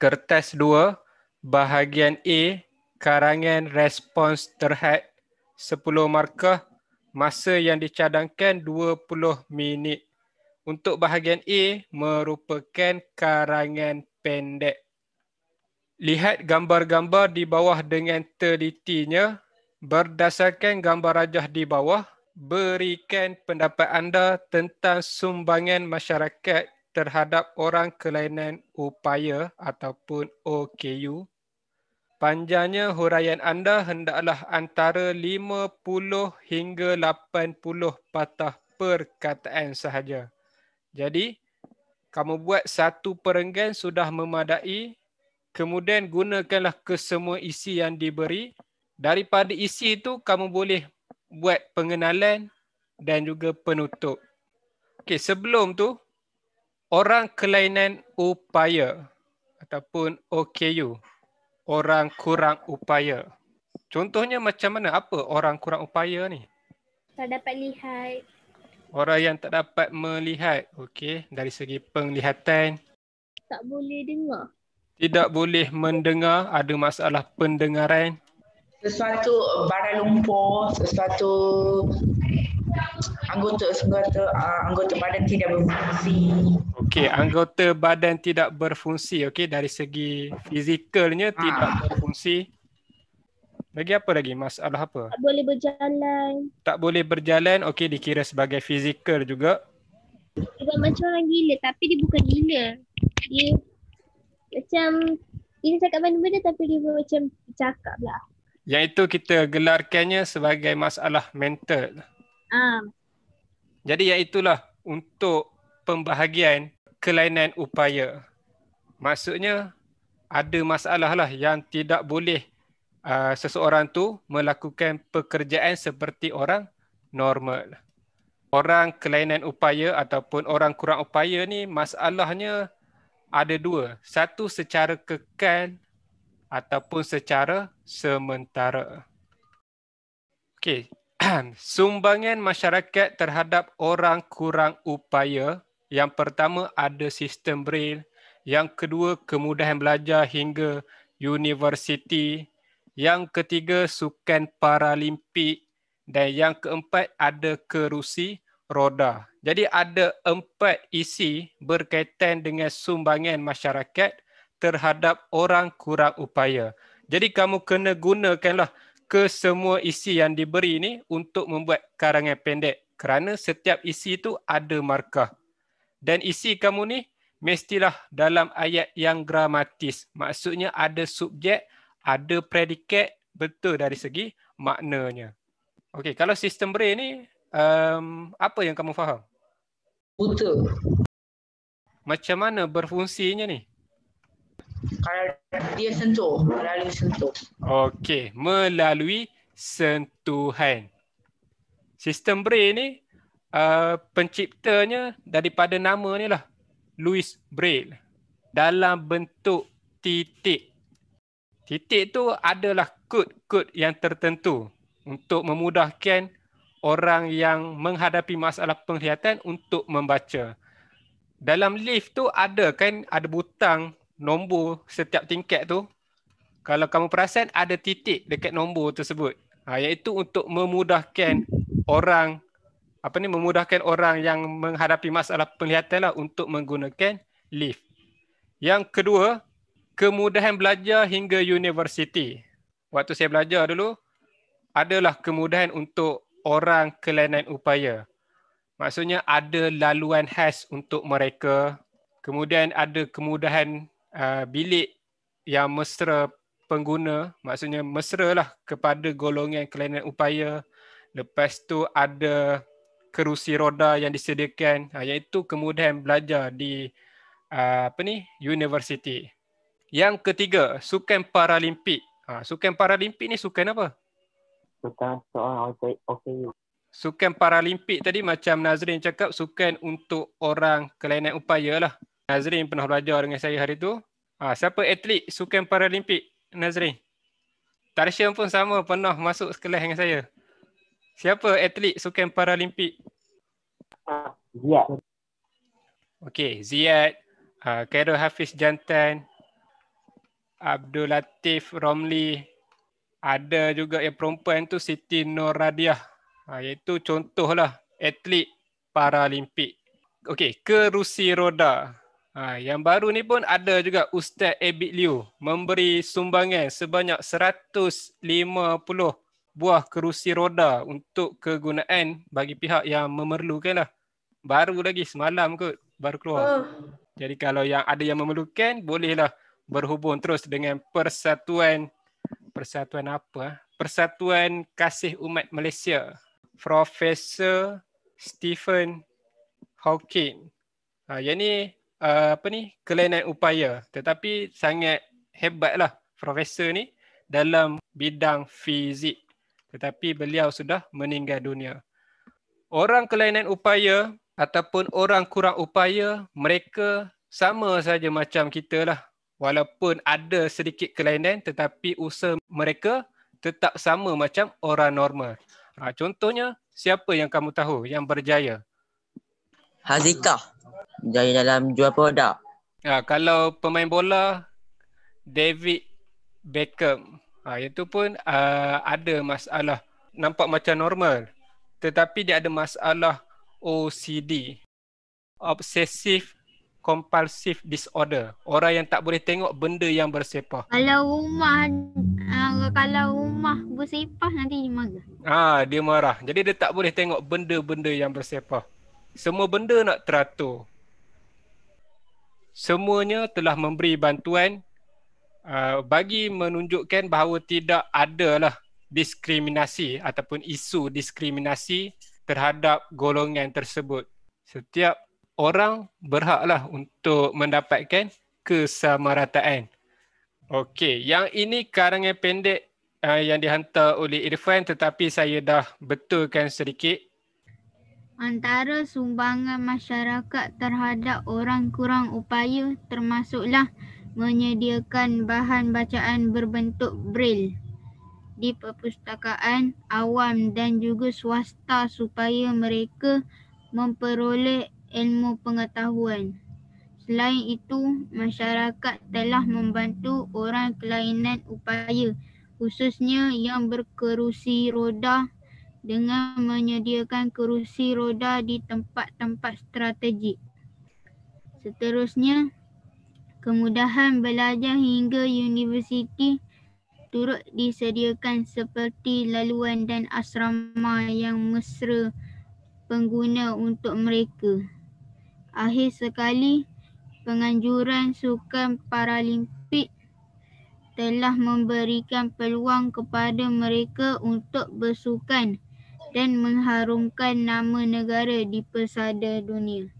kertas 2 bahagian A karangan respons terhad 10 markah masa yang dicadangkan 20 minit. Untuk bahagian A merupakan karangan pendek. Lihat gambar-gambar di bawah dengan telitinya. Berdasarkan gambar rajah di bawah, berikan pendapat anda tentang sumbangan masyarakat terhadap orang kelainan upaya ataupun OKU. Panjangnya huraian anda hendaklah antara 50 hingga 80 patah perkataan sahaja. Jadi, kamu buat satu perenggan sudah memadai, kemudian gunakanlah kesemua isi yang diberi. Daripada isi itu, kamu boleh buat pengenalan dan juga penutup. Okey, sebelum tu, orang kelainan upaya ataupun OKU, orang kurang upaya. Contohnya macam mana? Apa orang kurang upaya ni? Tak dapat lihat. Orang yang tak dapat melihat. Okey, dari segi penglihatan. Tak boleh dengar. Tidak boleh mendengar. Ada masalah pendengaran. Sesuatu barang lumpur, sesuatu anggota sesuatu uh, anggota badan tidak berfungsi. Okey, ah. anggota badan tidak berfungsi, okey, dari segi fizikalnya ah. tidak berfungsi. Bagi apa lagi? Masalah apa? Tak boleh berjalan. Tak boleh berjalan, okey, dikira sebagai fizikal juga. Dia macam orang gila, tapi dia bukan gila. Dia macam, ini cakap benda-benda tapi dia pun macam cakap lah. Yang itu kita gelarkannya sebagai masalah mental. Ah. Jadi yang itulah untuk pembahagian kelainan upaya. Maksudnya ada masalah lah yang tidak boleh uh, seseorang tu melakukan pekerjaan seperti orang normal. Orang kelainan upaya ataupun orang kurang upaya ni masalahnya ada dua. Satu secara kekal ataupun secara sementara. Okey, sumbangan masyarakat terhadap orang kurang upaya yang pertama ada sistem braille. Yang kedua kemudahan belajar hingga universiti. Yang ketiga sukan paralimpik. Dan yang keempat ada kerusi roda. Jadi ada empat isi berkaitan dengan sumbangan masyarakat terhadap orang kurang upaya. Jadi kamu kena gunakanlah ke semua isi yang diberi ini untuk membuat karangan pendek kerana setiap isi itu ada markah dan isi kamu ni mestilah dalam ayat yang gramatis. Maksudnya ada subjek, ada predikat betul dari segi maknanya. Okey, kalau sistem brain ni um, apa yang kamu faham? Betul. Macam mana berfungsinya ni? Kalau dia sentuh, melalui sentuh. Okey, melalui sentuhan. Sistem brain ni uh, penciptanya daripada nama ni lah Louis Braille dalam bentuk titik. Titik tu adalah kod-kod yang tertentu untuk memudahkan orang yang menghadapi masalah penglihatan untuk membaca. Dalam lift tu ada kan ada butang nombor setiap tingkat tu. Kalau kamu perasan ada titik dekat nombor tersebut. Ha, iaitu untuk memudahkan orang apa ni memudahkan orang yang menghadapi masalah penglihatan lah untuk menggunakan lift. Yang kedua, kemudahan belajar hingga universiti. Waktu saya belajar dulu, adalah kemudahan untuk orang kelainan upaya. Maksudnya ada laluan khas untuk mereka. Kemudian ada kemudahan uh, bilik yang mesra pengguna. Maksudnya mesra lah kepada golongan kelainan upaya. Lepas tu ada kerusi roda yang disediakan ha, iaitu kemudahan belajar di uh, apa ni universiti. Yang ketiga, sukan paralimpik. Ha, sukan paralimpik ni sukan apa? Sukan okay. okay. Sukan paralimpik tadi macam Nazrin cakap sukan untuk orang kelainan upaya lah. Nazrin pernah belajar dengan saya hari tu. Ha, siapa atlet sukan paralimpik Nazrin? Tarsian pun sama pernah masuk sekelas dengan saya. Siapa atlet sukan paralimpik? Ziyad. Okey, Ziyad, uh, Khairul Hafiz Jantan, Abdul Latif Romli, ada juga yang perempuan tu Siti Nur Radiah. Ha, uh, iaitu contohlah atlet paralimpik. Okey, kerusi Roda. Ha, yang baru ni pun ada juga Ustaz Abid Liu memberi sumbangan sebanyak 150 buah kerusi roda untuk kegunaan bagi pihak yang memerlukan lah. Baru lagi semalam kot baru keluar. Oh. Jadi kalau yang ada yang memerlukan bolehlah berhubung terus dengan persatuan persatuan apa? Ah? Persatuan Kasih Umat Malaysia. Profesor Stephen Hawking. Ha, yang ni uh, apa ni kelainan upaya tetapi sangat hebatlah profesor ni dalam bidang fizik tetapi beliau sudah meninggal dunia. Orang kelainan upaya ataupun orang kurang upaya, mereka sama saja macam kita lah. Walaupun ada sedikit kelainan tetapi usaha mereka tetap sama macam orang normal. Ha, contohnya, siapa yang kamu tahu yang berjaya? Hazika. Berjaya dalam jual produk. Ha, kalau pemain bola, David Beckham. Ha, yang tu pun uh, ada masalah nampak macam normal tetapi dia ada masalah OCD obsessive compulsive disorder orang yang tak boleh tengok benda yang bersepah kalau rumah uh, kalau rumah bersepah nanti dia marah ah ha, dia marah jadi dia tak boleh tengok benda-benda yang bersepah semua benda nak teratur semuanya telah memberi bantuan uh, bagi menunjukkan bahawa tidak adalah diskriminasi ataupun isu diskriminasi terhadap golongan tersebut. Setiap orang berhaklah untuk mendapatkan kesamarataan. Okey, yang ini karangan pendek uh, yang dihantar oleh Irfan tetapi saya dah betulkan sedikit. Antara sumbangan masyarakat terhadap orang kurang upaya termasuklah menyediakan bahan bacaan berbentuk braille di perpustakaan awam dan juga swasta supaya mereka memperoleh ilmu pengetahuan. Selain itu, masyarakat telah membantu orang kelainan upaya khususnya yang berkerusi roda dengan menyediakan kerusi roda di tempat-tempat strategik. Seterusnya, kemudahan belajar hingga universiti turut disediakan seperti laluan dan asrama yang mesra pengguna untuk mereka. Akhir sekali, penganjuran sukan paralimpik telah memberikan peluang kepada mereka untuk bersukan dan mengharumkan nama negara di persada dunia.